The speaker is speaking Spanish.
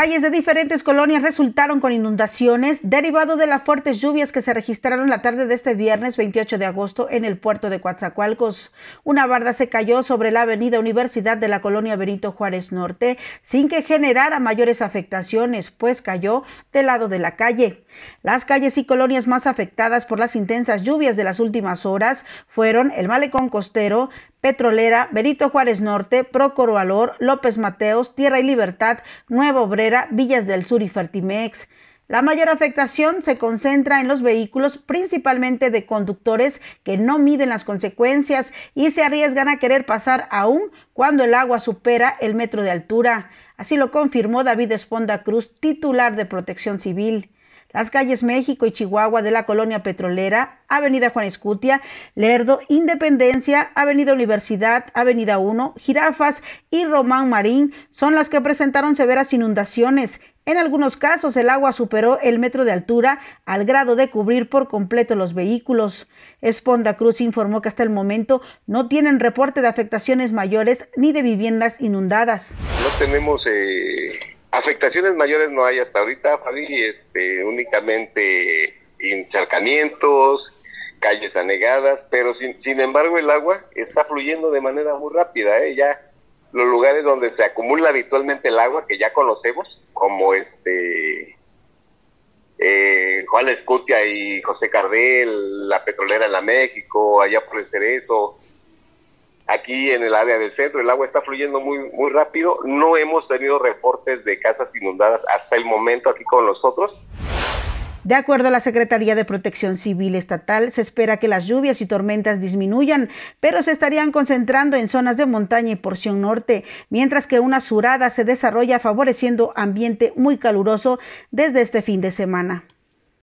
Calles de diferentes colonias resultaron con inundaciones derivado de las fuertes lluvias que se registraron la tarde de este viernes 28 de agosto en el puerto de Coatzacoalcos. Una barda se cayó sobre la avenida Universidad de la colonia Benito Juárez Norte sin que generara mayores afectaciones, pues cayó del lado de la calle. Las calles y colonias más afectadas por las intensas lluvias de las últimas horas fueron el Malecón Costero, Petrolera, Benito Juárez Norte, Procoroalor, López Mateos, Tierra y Libertad, Nuevo Obrero, Villas del Sur y Fertimex. La mayor afectación se concentra en los vehículos, principalmente de conductores que no miden las consecuencias y se arriesgan a querer pasar aún cuando el agua supera el metro de altura. Así lo confirmó David Esponda Cruz, titular de Protección Civil. Las calles México y Chihuahua de la Colonia Petrolera, Avenida Juan Escutia, Lerdo, Independencia, Avenida Universidad, Avenida 1, Girafas y Román Marín son las que presentaron severas inundaciones. En algunos casos el agua superó el metro de altura al grado de cubrir por completo los vehículos. Esponda Cruz informó que hasta el momento no tienen reporte de afectaciones mayores ni de viviendas inundadas. tenemos eh, Afectaciones mayores no hay hasta ahorita, Fabi, este, únicamente encharcamientos, calles anegadas, pero sin, embargo el agua está fluyendo de manera muy rápida, ¿eh? ya los lugares donde se acumula habitualmente el agua que ya conocemos, como este eh, Juan Escutia y José Cardel, la petrolera en la México, allá por el Cerezo, aquí en el área del centro. El agua está fluyendo muy, muy rápido. No hemos tenido reportes de casas inundadas hasta el momento aquí con nosotros. De acuerdo a la Secretaría de Protección Civil Estatal, se espera que las lluvias y tormentas disminuyan, pero se estarían concentrando en zonas de montaña y porción norte, mientras que una surada se desarrolla favoreciendo ambiente muy caluroso desde este fin de semana.